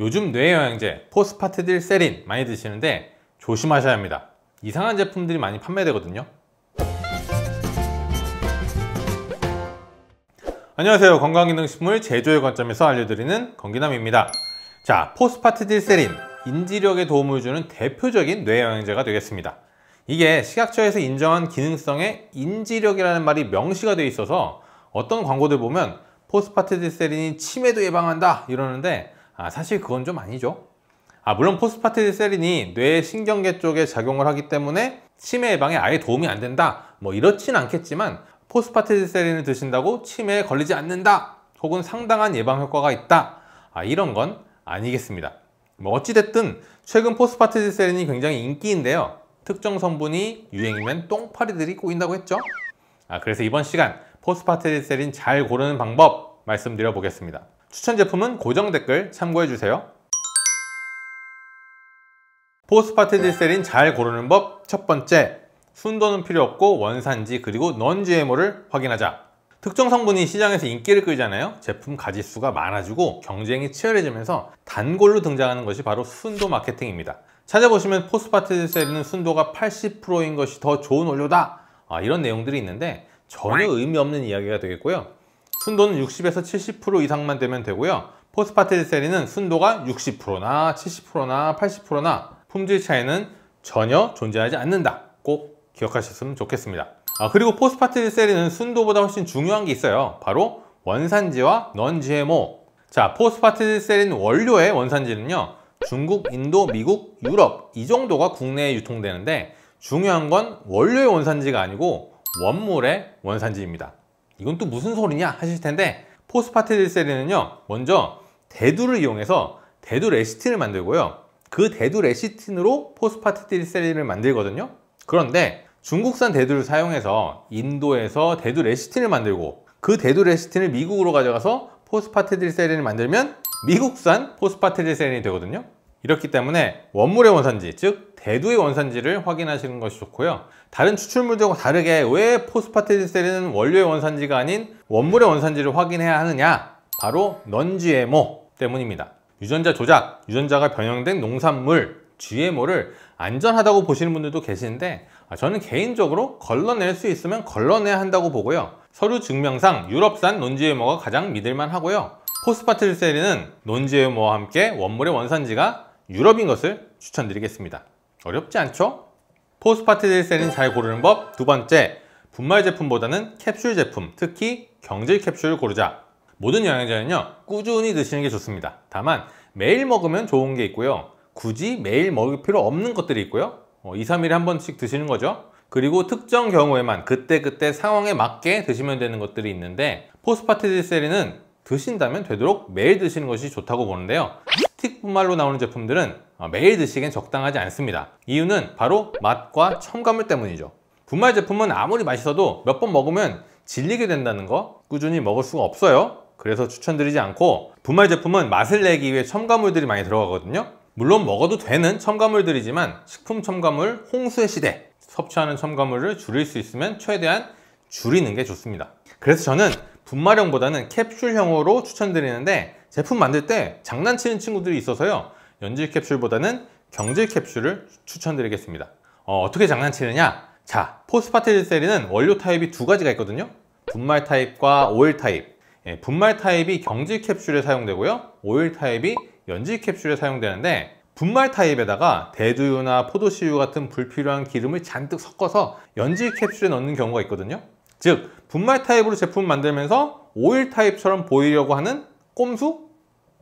요즘 뇌영양제, 포스파티딜 세린 많이 드시는데 조심하셔야 합니다. 이상한 제품들이 많이 판매되거든요. 안녕하세요. 건강기능식물 제조의 관점에서 알려드리는 건기남입니다. 자, 포스파티딜세린, 인지력에 도움을 주는 대표적인 뇌영양제가 되겠습니다. 이게 식약처에서 인정한 기능성의 인지력이라는 말이 명시가 되어 있어서 어떤 광고들 보면 포스파티딜세린이 치매도 예방한다 이러는데 아, 사실 그건 좀 아니죠. 아, 물론 포스파티세린이뇌 신경계 쪽에 작용을 하기 때문에 치매 예방에 아예 도움이 안 된다. 뭐 이렇진 않겠지만 포스파티세린을 드신다고 치매에 걸리지 않는다. 혹은 상당한 예방 효과가 있다. 아, 이런 건 아니겠습니다. 뭐 어찌됐든 최근 포스파티세린이 굉장히 인기인데요. 특정 성분이 유행이면 똥파리들이 꼬인다고 했죠. 아, 그래서 이번 시간 포스파티세린잘 고르는 방법 말씀드려 보겠습니다. 추천 제품은 고정 댓글 참고해주세요. 포스파트디셀인잘 고르는 법 첫 번째, 순도는 필요 없고 원산지 그리고 넌 GMO를 확인하자. 특정 성분이 시장에서 인기를 끌잖아요. 제품 가짓수가 많아지고 경쟁이 치열해지면서 단골로 등장하는 것이 바로 순도 마케팅입니다. 찾아보시면 포스파트디셀인은 순도가 80%인 것이 더 좋은 원료다. 아, 이런 내용들이 있는데 전혀 의미 없는 이야기가 되겠고요. 순도는 60에서 70% 이상만 되면 되고요. 포스파테디세리는 순도가 60%나 70%나 80%나 품질 차이는 전혀 존재하지 않는다. 꼭 기억하셨으면 좋겠습니다. 아, 그리고 포스파테디세리는 순도보다 훨씬 중요한 게 있어요. 바로 원산지와 넌GMO. 자, 포스파테디세린 원료의 원산지는요. 중국, 인도, 미국, 유럽 이 정도가 국내에 유통되는데 중요한 건 원료의 원산지가 아니고 원물의 원산지입니다. 이건 또 무슨 소리냐 하실 텐데 포스파테딜세린은요 먼저 대두를 이용해서 대두 레시틴을 만들고요 그 대두 레시틴으로 포스파테딜세린을 만들거든요 그런데 중국산 대두를 사용해서 인도에서 대두 레시틴을 만들고 그 대두 레시틴을 미국으로 가져가서 포스파테딜세린을 만들면 미국산 포스파테딜세린이 되거든요 이렇기 때문에 원물의 원산지, 즉 대두의 원산지를 확인하시는 것이 좋고요. 다른 추출물들과 다르게 왜 포스파테디셀은 원료의 원산지가 아닌 원물의 원산지를 확인해야 하느냐? 바로 넌GMO 때문입니다. 유전자 조작, 유전자가 변형된 농산물, GMO를 안전하다고 보시는 분들도 계시는데 아, 저는 개인적으로 걸러낼 수 있으면 걸러내야 한다고 보고요. 서류 증명상 유럽산 논지에모가 가장 믿을만 하고요. 포스파리세린은 논지에모와 함께 원물의 원산지가 유럽인 것을 추천드리겠습니다. 어렵지 않죠? 포스파티젤센을잘 고르는 법 두 번째, 분말 제품보다는 캡슐 제품, 특히 경질 캡슐을 고르자. 모든 영양제는요, 꾸준히 드시는 게 좋습니다. 다만 매일 먹으면 좋은 게 있고요. 굳이 매일 먹을 필요 없는 것들이 있고요. 어, 2, 3일에 한 번씩 드시는 거죠. 그리고 특정 경우에만 그때그때 그때 상황에 맞게 드시면 되는 것들이 있는데 포스파티젤세린은 드신다면 되도록 매일 드시는 것이 좋다고 보는데요 스틱 분말로 나오는 제품들은 어, 매일 드시기엔 적당하지 않습니다 이유는 바로 맛과 첨가물 때문이죠 분말 제품은 아무리 맛있어도 몇 번 먹으면 질리게 된다는 거 꾸준히 먹을 수가 없어요 그래서 추천드리지 않고 분말 제품은 맛을 내기 위해 첨가물들이 많이 들어가거든요 물론 먹어도 되는 첨가물들이지만 식품 첨가물 홍수의 시대 섭취하는 첨가물을 줄일 수 있으면 최대한 줄이는 게 좋습니다 그래서 저는 분말형보다는 캡슐형으로 추천드리는데 제품 만들 때 장난치는 친구들이 있어서요 연질 캡슐보다는 경질 캡슐을 추천드리겠습니다 어, 떻게 장난치느냐 자포스파테리세리는 원료 타입이 두 가지가 있거든요 분말 타입과 오일 타입 예, 분말 타입이 경질 캡슐에 사용되고요 오일 타입이 연질 캡슐에 사용되는데 분말 타입에다가 대두유나 포도씨유 같은 불필요한 기름을 잔뜩 섞어서 연질 캡슐에 넣는 경우가 있거든요 즉 분말 타입으로 제품 만들면서 오일 타입처럼 보이려고 하는 꼼수?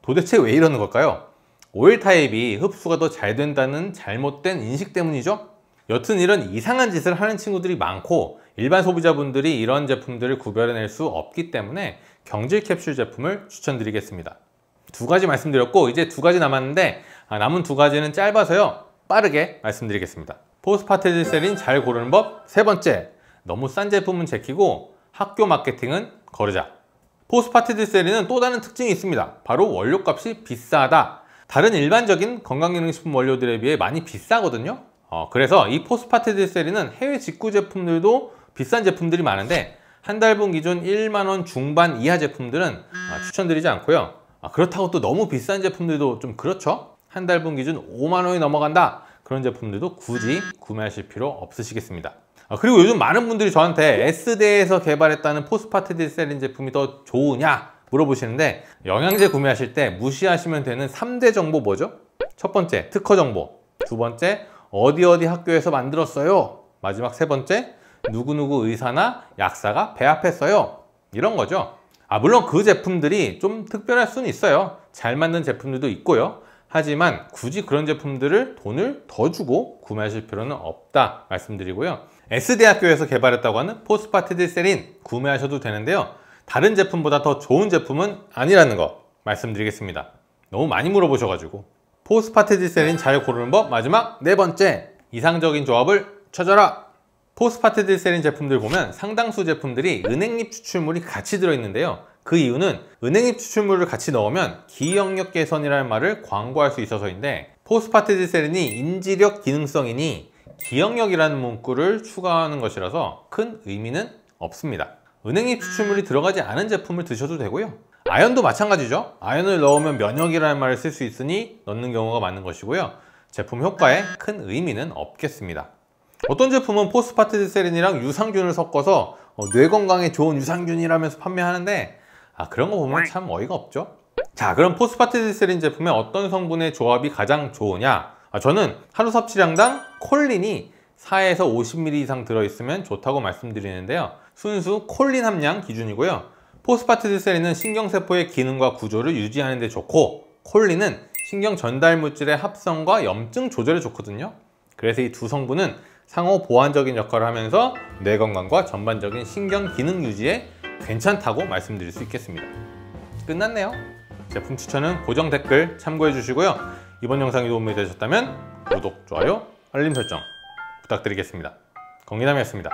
도대체 왜 이러는 걸까요? 오일 타입이 흡수가 더 잘 된다는 잘못된 인식 때문이죠? 여튼 이런 이상한 짓을 하는 친구들이 많고 일반 소비자분들이 이런 제품들을 구별해낼 수 없기 때문에 경질 캡슐 제품을 추천드리겠습니다. 두 가지 말씀드렸고 이제 두 가지 남았는데 아, 남은 두 가지는 짧아서요 빠르게 말씀드리겠습니다. 포스파테질세린 잘 고르는 법 세 번째 너무 싼 제품은 제키고 학교 마케팅은 거르자 포스파티드셀에는 또 다른 특징이 있습니다. 바로 원료값이 비싸다. 다른 일반적인 건강기능식품 원료들에 비해 많이 비싸거든요. 어, 그래서 이 포스파티드셀에는 해외 직구 제품들도 비싼 제품들이 많은데 한 달분 기준 1만원 중반 이하 제품들은 어, 추천드리지 않고요. 아, 그렇다고 또 너무 비싼 제품들도 좀 그렇죠. 한 달분 기준 5만원이 넘어간다. 그런 제품들도 굳이 구매하실 필요 없으시겠습니다. 아, 그리고 요즘 많은 분들이 저한테 S대에서 개발했다는 포스파트디셀린 제품이 더 좋으냐 물어보시는데 영양제 구매하실 때 무시하시면 되는 3대 정보 뭐죠? 첫 번째 특허 정보 두 번째 어디 어디 학교에서 만들었어요 마지막 세 번째 누구누구 의사나 약사가 배합했어요 이런 거죠 아 물론 그 제품들이 좀 특별할 수는 있어요 잘 만든 제품들도 있고요 하지만 굳이 그런 제품들을 돈을 더 주고 구매하실 필요는 없다 말씀드리고요 S대학교에서 개발했다고 하는 포스파티딜세린 구매하셔도 되는데요. 다른 제품보다 더 좋은 제품은 아니라는 거 말씀드리겠습니다. 너무 많이 물어보셔가지고 포스파티딜세린 잘 고르는 법 마지막 네 번째 이상적인 조합을 찾아라 포스파티딜세린 제품들 보면 상당수 제품들이 은행잎 추출물이 같이 들어있는데요. 그 이유는 은행잎 추출물을 같이 넣으면 기억력 개선이라는 말을 광고할 수 있어서인데 포스파티딜세린이 인지력 기능성이니 기억력이라는 문구를 추가하는 것이라서 큰 의미는 없습니다. 은행잎 추출물이 들어가지 않은 제품을 드셔도 되고요. 아연도 마찬가지죠. 아연을 넣으면 면역이라는 말을 쓸 수 있으니 넣는 경우가 많은 것이고요. 제품 효과에 큰 의미는 없겠습니다. 어떤 제품은 포스파티드세린이랑 유산균을 섞어서 어, 뇌 건강에 좋은 유산균이라면서 판매하는데 아 그런 거 보면 참 어이가 없죠. 자 그럼 포스파티드세린 제품의 어떤 성분의 조합이 가장 좋으냐 아, 저는 하루 섭취량당 콜린이 4에서 50ml 이상 들어있으면 좋다고 말씀드리는데요. 순수 콜린 함량 기준이고요. 포스파티드셀린은 신경세포의 기능과 구조를 유지하는 데 좋고 콜린은 신경 전달 물질의 합성과 염증 조절에 좋거든요. 그래서 이 두 성분은 상호 보완적인 역할을 하면서 뇌 건강과 전반적인 신경 기능 유지에 괜찮다고 말씀드릴 수 있겠습니다. 끝났네요. 제품 추천은 고정 댓글 참고해 주시고요. 이번 영상이 도움이 되셨다면 구독, 좋아요, 알림 설정 부탁드리겠습니다. 건기남이었습니다.